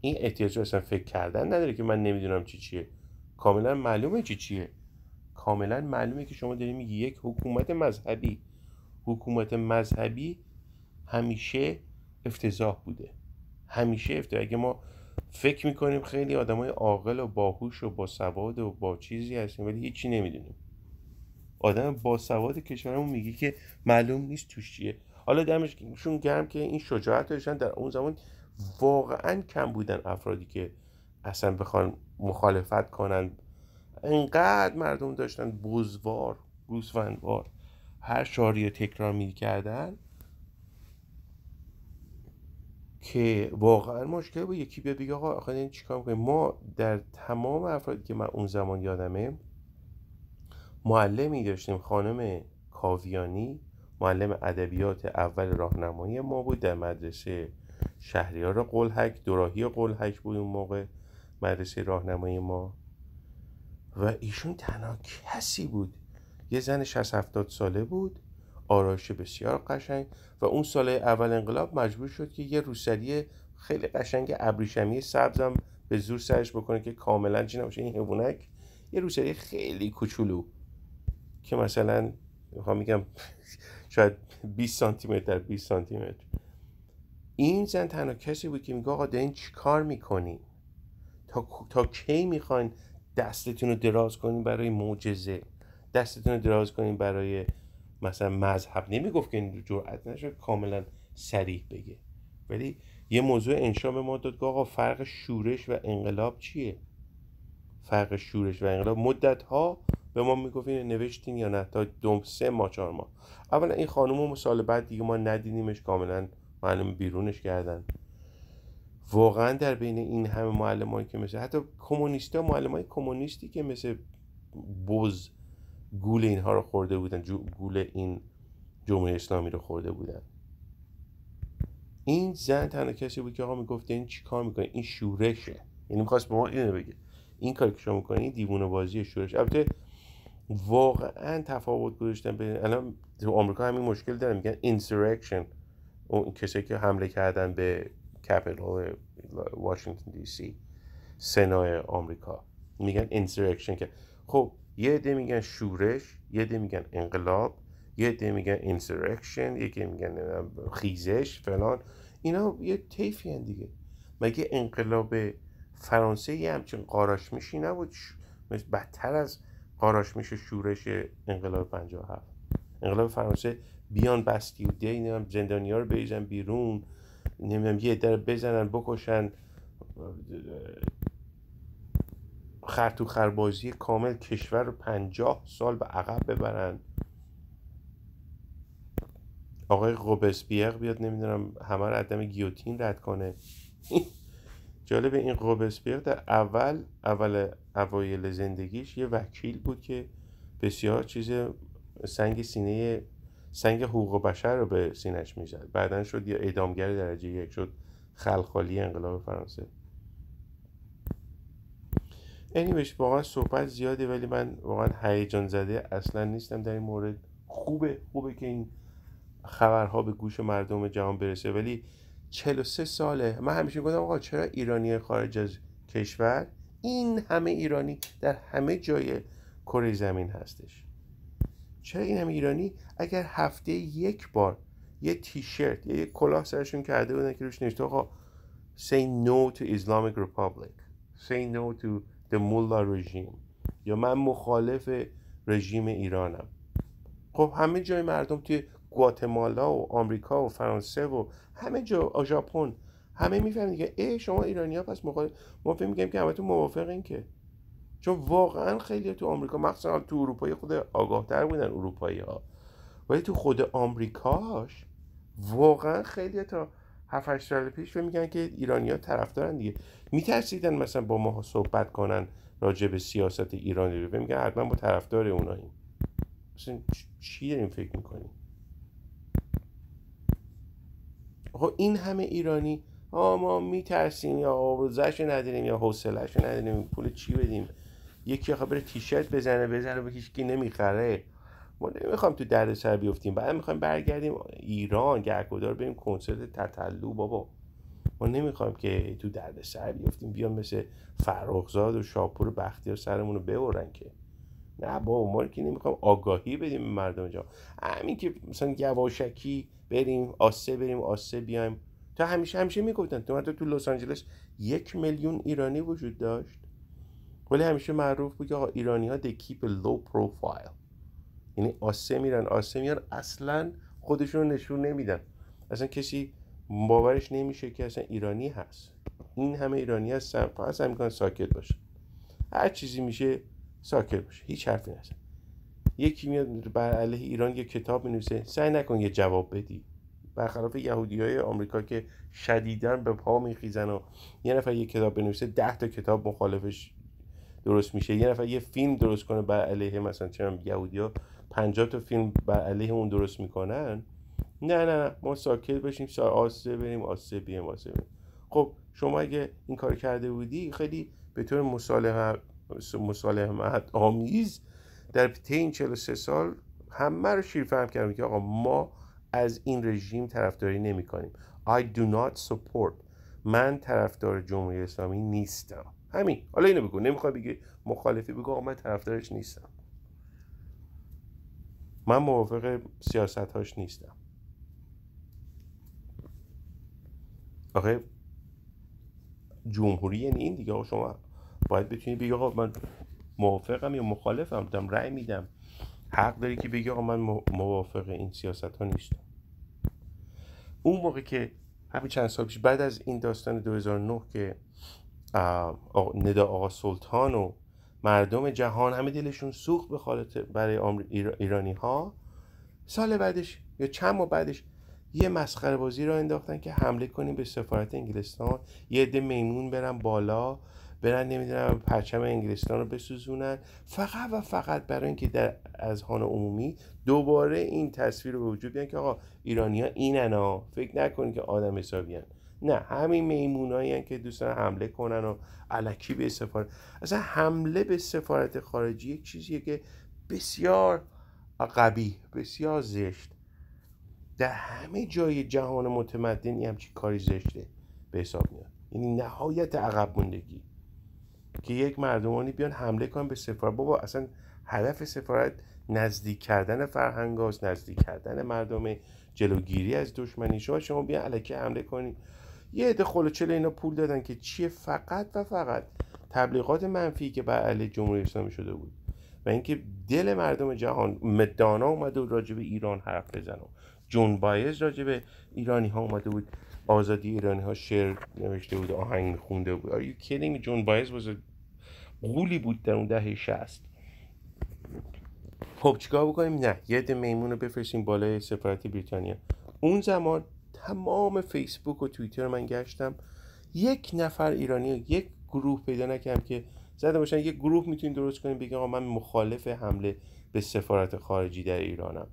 این احتیاج رو اصلا فکر کردن نداره که من نمیدونم چی چیه کاملا معلومه چی چیه کاملا معلومه که شما داری میگی یک حکومت مذهبی حکومت مذهبی همیشه افتضاح بوده همیشه افتضاح اگه ما فکر میکنیم خیلی آدمای عاقل و باهوش و با سواد و با چیزی هستیم ولی هیچی نمیدونیم آدم باسواد کشورمون میگی که معلوم نیست توش چیه حالا دمشون گرم که این شجاعت داشتن در اون زمان واقعا کم بودن افرادی که اصلا بخوان مخالفت کنن انقدر مردم داشتن بزوار روزوانوار هر شعاری رو تکرار میکردن که واقعا مشکل بود یکی بیا بگه آقا آخه این چیکار ما در تمام افرادی که من اون زمان یادمه معلمی داشتیم خانم کاویانی معلم ادبیات اول راهنمایی ما بود در مدرسه شهریار قلحک دوراهی قلحک بود اون موقع مدرسه راهنمایی ما و ایشون تنها کسی بود یه زن 60 70 ساله بود آرایش بسیار قشنگ و اون سال اول انقلاب مجبور شد که یه روسری خیلی قشنگ ابریشمی سبزم به زور سرش بکنه که کاملا چی نباشه این یه روسری خیلی کوچولو که مثلا میخوام میگم شاید 20 سانتی متر در 20 سانتی متر این زن تنها کسی بود که میگه آقا دارین چی کار میکنی تا, تا کی میخواین دستتون رو دراز کنین برای معجزه دستتون رو دراز کنین برای مثلا مذهب نمیگفت که این جرأت نشد کاملا سریح بگه ولی یه موضوع انشا به ما داد آقا فرق شورش و انقلاب چیه فرق شورش و انقلاب مدت ها به ما میگفت نوشتین یا نه تا دو سه ماه چهار ماه اولا این خانم مثال سال بعد دیگه ما ندیدیمش کاملا معلم بیرونش کردن واقعا در بین این همه معلمایی که مثل حتی کمونیستا معلمای کمونیستی که مثل بز گول اینها رو خورده بودن گول این جمهوری اسلامی رو خورده بودن این زن تنها کسی بود که آقا میگفت این چی کار میکنه این شورشه یعنی میخواست به ما اینو بگه این کاری که شما میکنین دیوونه بازی شورش البته واقعا تفاوت گذاشتن به... الان تو آمریکا همین مشکل دارن میگن انسرکشن اون کسی که حمله کردن به کپیتال واشنگتن دی سی سنای آمریکا میگن انسرکشن که خب یه عده میگن شورش یه عده میگن انقلاب یه عده میگن اینسرکشن یکی میگن خیزش فلان اینا یه طیفی دیگه مگه انقلاب فرانسه یه همچین میشی نبود مثل بدتر از آراش میشه شورش انقلاب 57 انقلاب فرانسه بیان دی زندانی زندانیا رو بریزن بیرون نمیدونم یه در بزنن بکشن تو خربازی کامل کشور رو پنجاه سال به عقب ببرن آقای قوبسپیق بیاد نمیدونم همه رو عدم گیوتین رد کنه جالب این روبسپیر در اول اول اوایل زندگیش یه وکیل بود که بسیار چیز سنگ سینه سنگ حقوق بشر رو به سینش میزد بعدا شد یا اعدامگر درجه یک شد خلخالی انقلاب فرانسه انیوش واقعا صحبت زیاده ولی من واقعا هیجان زده اصلا نیستم در این مورد خوبه خوبه که این خبرها به گوش مردم جهان برسه ولی 43 ساله من همیشه گفتم آقا چرا ایرانی خارج از کشور این همه ایرانی در همه جای کره زمین هستش چرا این همه ایرانی اگر هفته یک بار یه تیشرت یا یه کلاه سرشون کرده بودن که روش نوشته آقا say no to Islamic Republic say no to the mullah regime یا من مخالف رژیم ایرانم خب همه جای مردم توی گواتمالا و آمریکا و فرانسه و همه جا ژاپن همه میفهمن دیگه ای شما ایرانی ها پس مخالف ما فکر که موافق موافقین که چون واقعا خیلی تو آمریکا مخصوصا تو اروپایی خود آگاه تر بودن اروپایی ها ولی تو خود آمریکاش واقعا خیلی تا 7 سال پیش میگن که ایرانیا طرفدارن دیگه میترسیدن مثلا با ما صحبت کنن راجع به سیاست ایرانی رو میگن حتما با طرفدار اوناییم مثلا چی داریم فکر میکنیم خب این همه ایرانی آ ما میترسیم یا آبروزش نداریم یا حوصلهش نداریم پول چی بدیم یکی آخه بره تیشرت بزنه بزنه به هیچکی نمیخره ما نمیخوام تو درد سر بیفتیم بعد میخوایم برگردیم ایران گرگودار بریم کنسرت تطلو بابا ما نمیخوایم که تو درد سر بیفتیم بیام مثل فرخزاد و شاپور و بختیار سرمون رو ببرن که نه با ما که نمیخوام آگاهی بدیم مردم جا همین که مثلا یواشکی بریم آسه بریم آسه بیایم تا همیشه همیشه میگفتن تو حتی تو لس آنجلس یک میلیون ایرانی وجود داشت ولی همیشه معروف بود که ایرانی ها کیپ کیپ لو پروفایل یعنی آسه میرن آسه میرن اصلا خودشون نشون نمیدن اصلا کسی باورش نمیشه که اصلا ایرانی هست این همه ایرانی هستن پس ساکت باشه هر چیزی میشه ساکر باشه هیچ حرفی نزن یکی میاد بر علیه ایران یه کتاب مینویسه سعی نکن یه جواب بدی برخلاف یهودی های آمریکا که شدیدن به پا میخیزن و یه نفر یه کتاب بنویسه ده تا کتاب مخالفش درست میشه یه نفر یه فیلم درست کنه بر بله، علیه مثلا چرا یهودی ها تا فیلم بر بله، علیه اون درست میکنن نه نه نه ما ساکت بشیم سا آسه بریم آسه بیم آسه خب شما اگه این کار کرده بودی خیلی به طور مسالمت آمیز در طی این 43 سال همه رو فهم کردم که آقا ما از این رژیم طرفداری نمی کنیم I do not support من طرفدار جمهوری اسلامی نیستم همین حالا اینو بگو نمیخوای بگی مخالفی بگو آقا من طرفدارش نیستم من موافق سیاست هاش نیستم آخه جمهوری یعنی این دیگه آقا شما باید بتونی بگی آقا من موافقم یا مخالفم دارم رأی میدم حق داری که بگی آقا من موافق این سیاست ها نیستم اون موقع که همین چند سال پیش بعد از این داستان 2009 که ندا آقا سلطان و مردم جهان همه دلشون سوخت به خالت برای ایرانی ها سال بعدش یا چند ماه بعدش یه مسخره بازی را انداختن که حمله کنیم به سفارت انگلستان یه عده میمون برن بالا برن نمیدونم پرچم انگلستان رو بسوزونن فقط و فقط برای اینکه در اذهان عمومی دوباره این تصویر رو به وجود بیان که آقا ایرانیا این ها فکر نکنید که آدم حسابیان نه همین هن که دوستان حمله کنن و علکی به سفارت اصلا حمله به سفارت خارجی یک چیزیه که بسیار قبیه بسیار زشت در همه جای جهان متمدنی همچی همچین کاری زشته به حساب میاد یعنی نهایت عقب که یک مردمانی بیان حمله کنن به سفارت بابا اصلا هدف سفارت نزدیک کردن فرهنگ نزدیک کردن مردم جلوگیری از دشمنی شما شما بیان علکه حمله کنید یه عده خلوچل اینا پول دادن که چیه فقط و فقط تبلیغات منفی که بر علیه جمهوری اسلامی شده بود و اینکه دل مردم جهان مدانا اومده بود راجب ایران حرف بزنه جون بایز راجب ایرانی ها اومده بود آزادی ایرانی ها شعر نوشته بود آهنگ خونده بود آره جون بایز بزرگ غولی بود در اون دهه شست خب چیکار بکنیم نه یه میمون رو بفرستیم بالای سفارت بریتانیا اون زمان تمام فیسبوک و توییتر من گشتم یک نفر ایرانی یک گروه پیدا نکردم که زده باشن یک گروه میتونیم درست کنیم بگیم من مخالف حمله به سفارت خارجی در ایرانم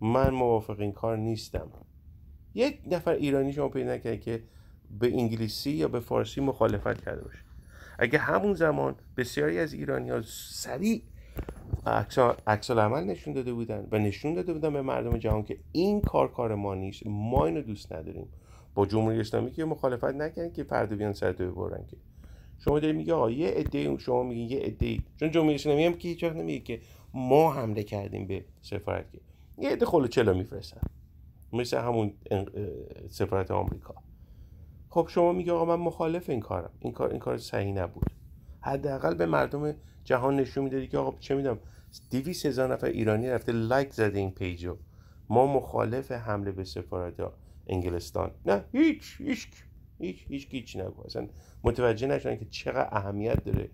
من موافق این کار نیستم یک نفر ایرانی شما پیدا نکردید که به انگلیسی یا به فارسی مخالفت کرده باشه اگه همون زمان بسیاری از ایرانی ها سریع عکس عمل نشون داده بودن و نشون داده بودن به مردم جهان که این کار کار ما نیست ما اینو دوست نداریم با جمهوری اسلامی که مخالفت نکردن که فردا بیان سر تو ببرن که شما دارید میگه آقا یه عده شما میگین یه عده چون جمهوری اسلامی هم که هیچ نمیگه که ما حمله کردیم به سفارت که یه عده خلوچلا میفرستن مثل همون سفارت آمریکا خب شما میگه آقا من مخالف این کارم این کار این کار صحیح نبود حداقل به مردم جهان نشون میدادی که آقا چه میدم 200 هزار نفر ایرانی رفته لایک زده این پیجو ما مخالف حمله به سفارت انگلستان نه هیچ هیچ هیچ هیچ هیچ متوجه نشدن که چقدر اهمیت داره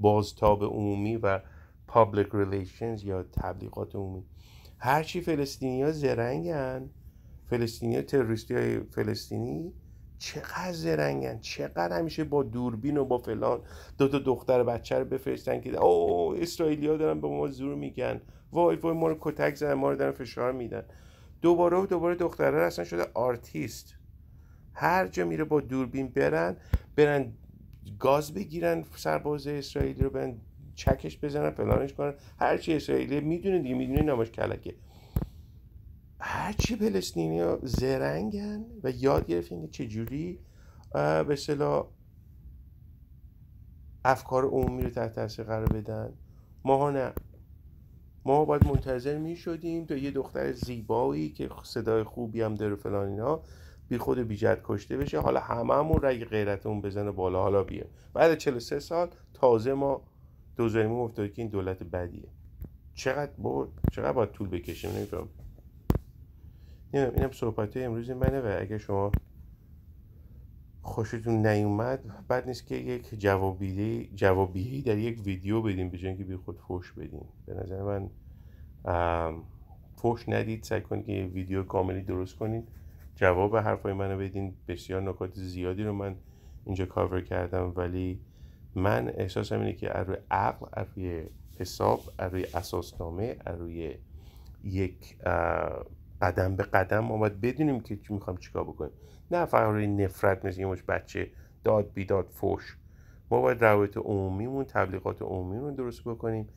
بازتاب عمومی و پابلیک ریلیشنز یا تبلیغات عمومی هرچی فلسطینی ها زرنگن فلسطینی تروریستی های فلسطینی چقدر زرنگن چقدر همیشه با دوربین و با فلان دو تا دختر بچه رو بفرستن که او اسرائیلیا دارن به ما زور میگن وای وای ما رو کتک زدن ما رو دارن فشار میدن دوباره و دوباره دختره اصلا شده آرتیست هر جا میره با دوربین برن برن گاز بگیرن سرباز اسرائیلی رو برن چکش بزنن فلانش کنن هرچی اسرائیلی میدونه دیگه میدونه نامش کلکه هرچی پلسطینی ها زرنگن و یاد گرفتین که چجوری به صلاح افکار عمومی رو تحت تاثیر قرار بدن ها نه ما باید منتظر می شدیم تا یه دختر زیبایی که صدای خوبی هم داره فلان اینا بی خود بی جد کشته بشه حالا هممون رگ اون بزنه بالا حالا بیه بعد 43 سال تازه ما دوزاریمون افتاده که این دولت بدیه چقدر با چقدر باید طول بکشیم نمیفهم این اینم صحبت های امروز منه و اگه شما خوشتون نیومد بعد نیست که یک جوابیه جوابیه در یک ویدیو بدیم به که بی خود فوش بدین به نظر من فوش ندید سعی کنید که ویدیو کاملی درست کنید جواب حرفای منو بدین بسیار نکات زیادی رو من اینجا کاور کردم ولی من احساسم اینه که از روی عقل از روی حساب از روی اساسنامه از روی یک قدم به قدم ما باید بدونیم که چی میخوام چیکار بکنیم نه فقط روی نفرت مثل یه بچه داد بیداد فوش ما باید روابط عمومیمون تبلیغات عمومیمون درست بکنیم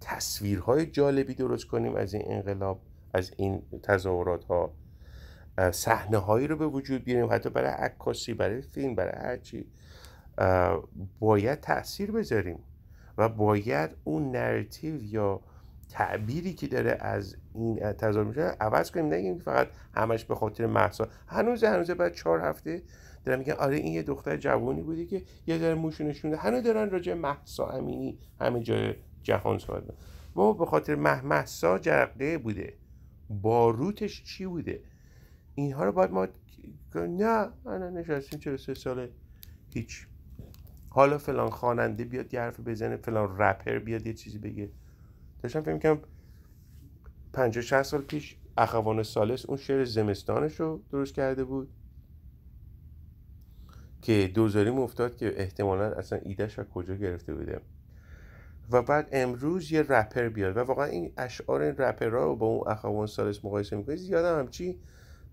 تصویرهای جالبی درست کنیم از این انقلاب از این تظاهرات ها صحنه هایی رو به وجود بیاریم حتی برای عکاسی برای فیلم برای هرچی باید تاثیر بذاریم و باید اون نراتیو یا تعبیری که داره از این تظاهر میشه عوض کنیم نگیم فقط همش به خاطر محسا هنوز هنوز بعد چهار هفته دارن میگن آره این یه دختر جوانی بودی که یه ذره موش هنوز دارن راجع محسا امینی همه جای جهان صحبت و به خاطر محمسا جرقه بوده باروتش چی بوده اینها رو باید ما نه نه نشستیم چرا سه ساله هیچ حالا فلان خواننده بیاد یه حرف بزنه فلان رپر بیاد یه چیزی بگه داشتم فکر میکنم 50 60 سال پیش اخوان سالس اون شعر زمستانش رو درست کرده بود که دوزاریم افتاد که احتمالا اصلا ایدهش از کجا گرفته بوده و بعد امروز یه رپر بیاد و واقعا این اشعار این رپر رو با اون اخوان سالس مقایسه میکنه زیاد هم چی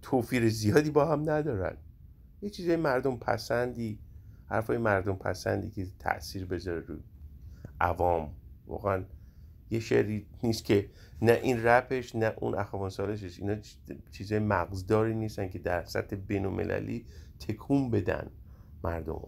توفیر زیادی با هم ندارن یه چیزی مردم پسندی حرفای مردم پسندی که تاثیر بذاره رو عوام واقعا یه شعری نیست که نه این رپش نه اون اخوان سالشش اینا چیزای مغزداری نیستن که در سطح بین تکون بدن مردم